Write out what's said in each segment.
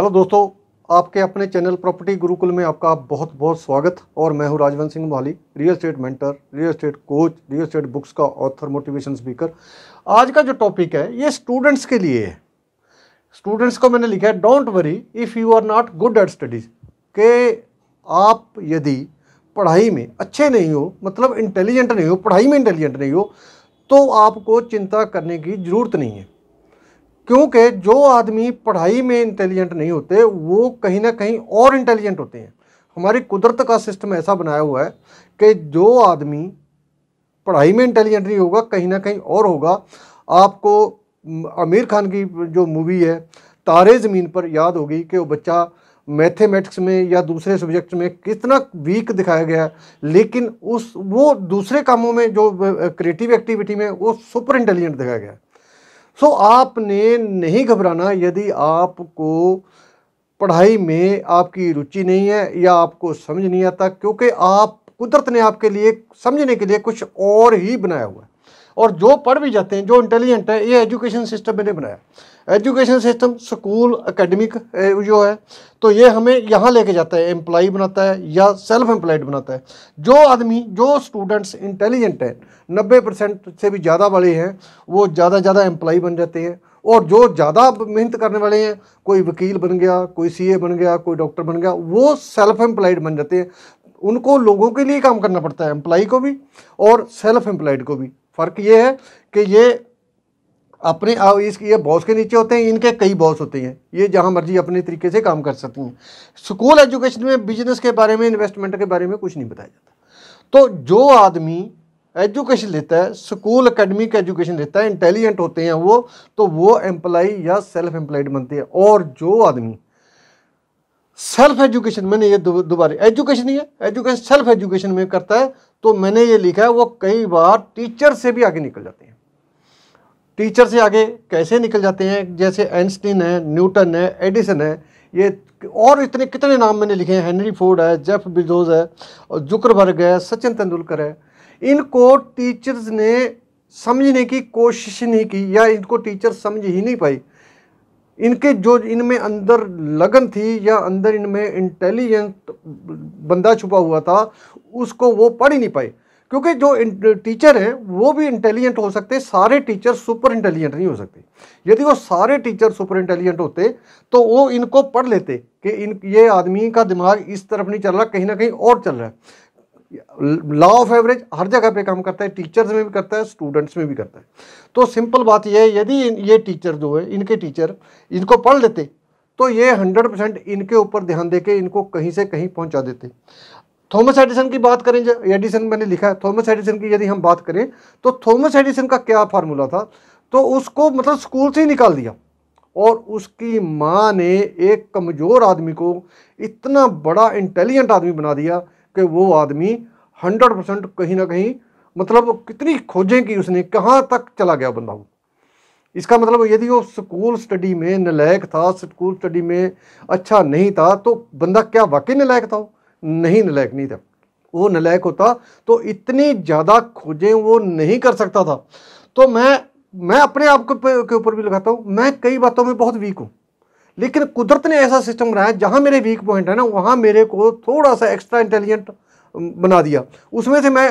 hello दोस्तों आपके अपने चैनल प्रॉपर्टी गुरुकुल में आपका बहुत बहुत स्वागत और मैं हूं Rajwant Singh Mohali real estate mentor real estate coach real estate books का ऑथर मोटिवेशन स्पीकर आज का जो टॉपिक है ये स्टूडेंट्स के लिए है स्टूडेंट्स को मैंने लिखा है don't worry if you are not good at studies के आप यदि पढ़ाई में अच्छे नहीं हो मतलब इंटेलिजेंट नहीं हो पढ़ाई में इंटेलिजेंट नहीं हो तो आपको चिंता करने की ज़रूरत नहीं है क्योंकि जो आदमी पढ़ाई में इंटेलिजेंट नहीं होते वो कहीं ना कहीं और इंटेलिजेंट होते हैं हमारी कुदरत का सिस्टम ऐसा बनाया हुआ है कि जो आदमी पढ़ाई में इंटेलिजेंट नहीं होगा कहीं ना कहीं और होगा आपको आमिर खान की जो मूवी है तारे ज़मीन पर याद होगी कि वो बच्चा मैथमेटिक्स में या दूसरे सब्जेक्ट में कितना वीक दिखाया गया है लेकिन उस वो दूसरे कामों में जो क्रिएटिव एक्टिविटी में वो सुपर इंटेलिजेंट दिखाया गया है सो तो so, आपने नहीं घबराना यदि आपको पढ़ाई में आपकी रुचि नहीं है या आपको समझ नहीं आता क्योंकि आप कुदरत ने आपके लिए समझने के लिए कुछ और ही बनाया हुआ है और जो पढ़ भी जाते हैं जो इंटेलिजेंट है ये एजुकेशन सिस्टम मैंने बनाया एजुकेशन सिस्टम स्कूल अकेडमिक जो है तो ये हमें यहाँ लेके जाता है एम्प्लॉ बनाता है या सेल्फ एम्प्लॉयड बनाता है जो आदमी जो स्टूडेंट्स इंटेलिजेंट हैं नब्बे परसेंट से भी ज़्यादा वाले हैं वो ज़्यादा ज़्यादा एम्प्लॉ बन जाते हैं और जो ज़्यादा मेहनत करने वाले हैं कोई वकील बन गया कोई सी बन गया कोई डॉक्टर बन गया वो सेल्फ एम्प्लॉयड बन जाते हैं उनको लोगों के लिए काम करना पड़ता है एम्प्लॉ को भी और सेल्फ एम्प्लॉयड को भी फ़र्क ये है कि ये अपने इस ये बॉस के नीचे होते हैं इनके कई बॉस होते हैं ये जहाँ मर्जी अपने तरीके से काम कर सकती हैं स्कूल एजुकेशन में बिजनेस के बारे में इन्वेस्टमेंट के बारे में कुछ नहीं बताया जाता तो जो आदमी एजुकेशन लेता है स्कूल अकेडमिक एजुकेशन लेता है इंटेलिजेंट होते हैं वो तो वो एम्प्लॉय या सेल्फ एम्प्लॉयड बनते हैं और जो आदमी सेल्फ एजुकेशन मैंने ये दोबारा एजुकेशन ही है एजुकेशन सेल्फ एजुकेशन में करता है तो मैंने ये लिखा है वो कई बार टीचर से भी आगे निकल जाते हैं टीचर से आगे कैसे निकल जाते हैं जैसे एंस्टीन है न्यूटन है एडिसन है ये और इतने कितने नाम मैंने लिखे हैं हेनरी फोर्ड है जेफ बिजोज है और जुकरबर्ग है सचिन तेंदुलकर है इनको टीचर्स ने समझने की कोशिश नहीं की या इनको टीचर समझ ही नहीं पाई इनके जो इनमें अंदर लगन थी या अंदर इनमें इंटेलिजेंट बंदा छुपा हुआ था उसको वो पढ़ ही नहीं पाए क्योंकि जो टीचर हैं वो भी इंटेलिजेंट हो सकते सारे टीचर सुपर इंटेलिजेंट नहीं हो सकते यदि वो सारे टीचर सुपर इंटेलिजेंट होते तो वो इनको पढ़ लेते कि इन ये आदमी का दिमाग इस तरफ नहीं चल रहा कहीं ना कहीं और चल रहा है लॉ ऑफ एवरेज हर जगह पे काम करता है टीचर्स में भी करता है स्टूडेंट्स में भी करता है तो सिंपल बात यह है यदि ये टीचर जो है इनके टीचर इनको पढ़ लेते तो ये हंड्रेड परसेंट इनके ऊपर ध्यान देके इनको कहीं से कहीं पहुंचा देते थॉमस एडिसन की बात करें जो एडिसन मैंने लिखा है थॉमस एडिसन की यदि हम बात करें तो थॉमस एडिसन का क्या फार्मूला था तो उसको मतलब स्कूल से ही निकाल दिया और उसकी माँ ने एक कमज़ोर आदमी को इतना बड़ा इंटेलिजेंट आदमी बना दिया कि वो आदमी हंड्रेड परसेंट कहीं ना कहीं मतलब कितनी खोजें की उसने कहाँ तक चला गया बंदा वो इसका मतलब यदि वो स्कूल स्टडी में नलायक था स्कूल स्टडी में अच्छा नहीं था तो बंदा क्या वाकई नलायक था नहीं नलायक नहीं था वो नलायक होता तो इतनी ज़्यादा खोजें वो नहीं कर सकता था तो मैं मैं अपने आप के ऊपर भी लगाता हूँ मैं कई बातों में बहुत वीक हूँ लेकिन कुदरत ने ऐसा सिस्टम बनाया जहाँ मेरे वीक पॉइंट है ना वहाँ मेरे को थोड़ा सा एक्स्ट्रा इंटेलिजेंट बना दिया उसमें से मैं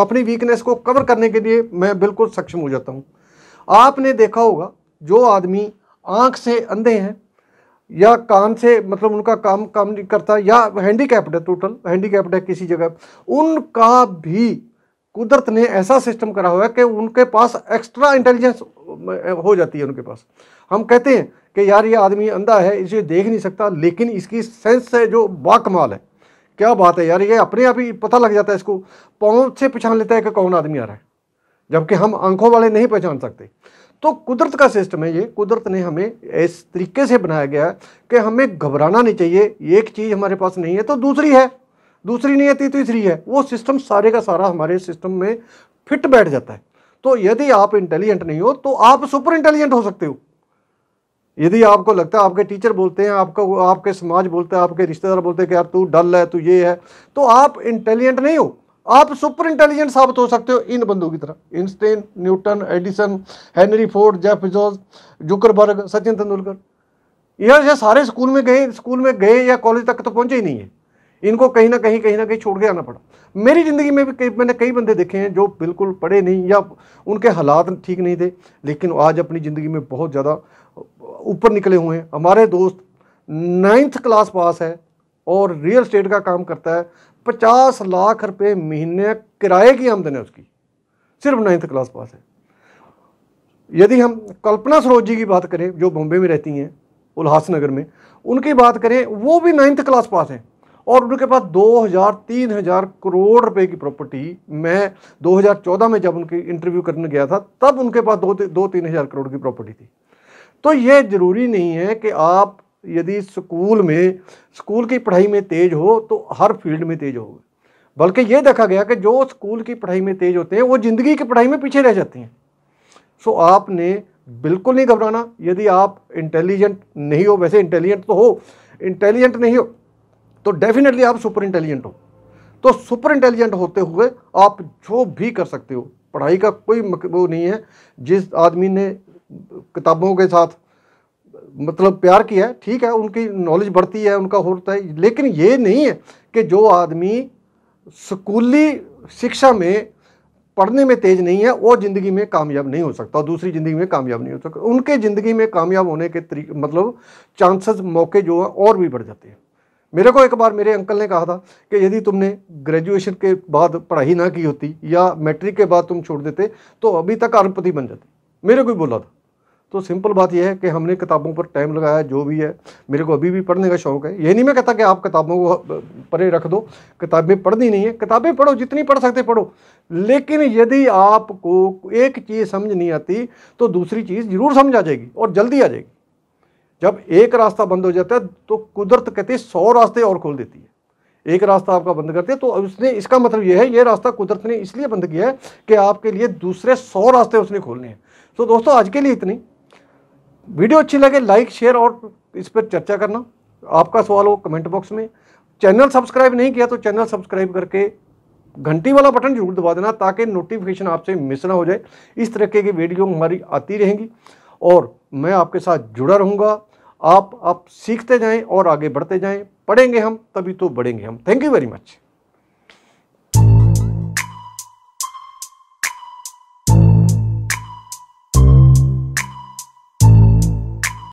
अपनी वीकनेस को कवर करने के लिए मैं बिल्कुल सक्षम हो जाता हूँ आपने देखा होगा जो आदमी आँख से अंधे हैं या कान से मतलब उनका काम काम नहीं करता या हैंडीकैप्ड है टोटल हैंडीकैप्ड है किसी जगह उनका भी कुदरत ने ऐसा सिस्टम करा हुआ है कि उनके पास एक्स्ट्रा इंटेलिजेंस हो जाती है उनके पास हम कहते हैं कि यार ये आदमी अंधा है इसे देख नहीं सकता लेकिन इसकी सेंस है जो बाकमाल है क्या बात है यार ये अपने आप ही पता लग जाता है इसको पाँव से पहचान लेता है कि कौन आदमी आ रहा है जबकि हम आंखों वाले नहीं पहचान सकते तो कुदरत का सिस्टम है ये कुदरत ने हमें इस तरीके से बनाया गया है कि हमें घबराना नहीं चाहिए एक चीज़ हमारे पास नहीं है तो दूसरी है दूसरी नहीं है तीसरी है वो सिस्टम सारे का सारा हमारे सिस्टम में फिट बैठ जाता है तो यदि आप इंटेलिजेंट नहीं हो तो आप सुपर इंटेलिजेंट हो सकते हो यदि आपको लगता है आपके टीचर बोलते हैं आपका आपके समाज बोलते हैं आपके रिश्तेदार बोलते हैं कि यार तू डल है तू ये है तो आप इंटेलिजेंट नहीं हो आप सुपर इंटेलिजेंट साबित हो सकते हो इन बंदों की तरह Einstein Newton Edison Henry Ford Jeff George Zuckerberg Sachin Tendulkar यह सारे स्कूल में गए स्कूल में गए या कॉलेज तक तो पहुंचे ही नहीं है इनको कहीं ना कहीं कहीं ना कहीं छोड़ के आना पड़ा मेरी ज़िंदगी में भी कई मैंने कई बंदे देखे हैं जो बिल्कुल पढ़े नहीं या उनके हालात ठीक नहीं थे लेकिन आज अपनी ज़िंदगी में बहुत ज़्यादा ऊपर निकले हुए हैं हमारे दोस्त नाइन्थ क्लास पास है और रियल स्टेट का काम करता है पचास लाख रुपये महीने किराए की आमदन है उसकी सिर्फ नाइन्थ क्लास पास है यदि हम कल्पना सरोज जी की बात करें जो बॉम्बे में रहती हैं उल्हासनगर में उनकी बात करें वो भी नाइन्थ क्लास पास हैं और उनके पास 2000 3000 करोड़ रुपए की प्रॉपर्टी मैं 2014 में जब उनकी इंटरव्यू करने गया था तब उनके पास दो दो तीन हज़ार करोड़ की प्रॉपर्टी थी तो ये ज़रूरी नहीं है कि आप यदि स्कूल में स्कूल की पढ़ाई में तेज़ हो तो हर फील्ड में तेज़ हो बल्कि ये देखा गया कि जो स्कूल की पढ़ाई में तेज़ होते हैं वो ज़िंदगी की पढ़ाई में पीछे रह जाते हैं सो आपने बिल्कुल नहीं घबराना यदि आप इंटेलिजेंट नहीं हो वैसे इंटेलिजेंट तो हो इंटेलिजेंट नहीं हो तो डेफिनेटली आप सुपर इंटेलिजेंट हो तो सुपर इंटेलिजेंट होते हुए आप जो भी कर सकते हो पढ़ाई का कोई वो नहीं है जिस आदमी ने किताबों के साथ मतलब प्यार किया है ठीक है उनकी नॉलेज बढ़ती है उनका होता है लेकिन ये नहीं है कि जो आदमी स्कूली शिक्षा में पढ़ने में तेज नहीं है वो ज़िंदगी में कामयाब नहीं हो सकता और दूसरी ज़िंदगी में कामयाब नहीं हो सकता उनके ज़िंदगी में कामयाब होने के तरीके मतलब चांसेस मौके जो हैं और भी बढ़ जाते हैं मेरे को एक बार मेरे अंकल ने कहा था कि यदि तुमने ग्रेजुएशन के बाद पढ़ाई ना की होती या मैट्रिक के बाद तुम छोड़ देते तो अभी तक अरबपति बन जाते मेरे को ही बोला था तो सिंपल बात यह है कि हमने किताबों पर टाइम लगाया जो भी है मेरे को अभी भी पढ़ने का शौक है ये नहीं मैं कहता कि आप किताबों को परे रख दो किताबें पढ़नी नहीं है किताबें पढ़ो जितनी पढ़ सकते पढ़ो लेकिन यदि आपको एक चीज़ समझ नहीं आती तो दूसरी चीज़ ज़रूर समझ आ जाएगी और जल्दी आ जाएगी जब एक रास्ता बंद हो जाता है तो कुदरत कहती है सौ रास्ते और खोल देती है एक रास्ता आपका बंद करती है तो उसने इसका मतलब यह है ये रास्ता कुदरत ने इसलिए बंद किया है कि आपके लिए दूसरे सौ रास्ते उसने खोलने हैं तो दोस्तों आज के लिए इतनी वीडियो अच्छी लगे लाइक शेयर और इस पर चर्चा करना आपका सवाल हो कमेंट बॉक्स में चैनल सब्सक्राइब नहीं किया तो चैनल सब्सक्राइब करके घंटी वाला बटन जरूर दबा देना ताकि नोटिफिकेशन आपसे मिस ना हो जाए इस तरीके की वीडियो हमारी आती रहेंगी और मैं आपके साथ जुड़ा रहूँगा आप आप सीखते जाएं और आगे बढ़ते जाएं पढ़ेंगे हम तभी तो बढ़ेंगे हम थैंक यू वेरी मच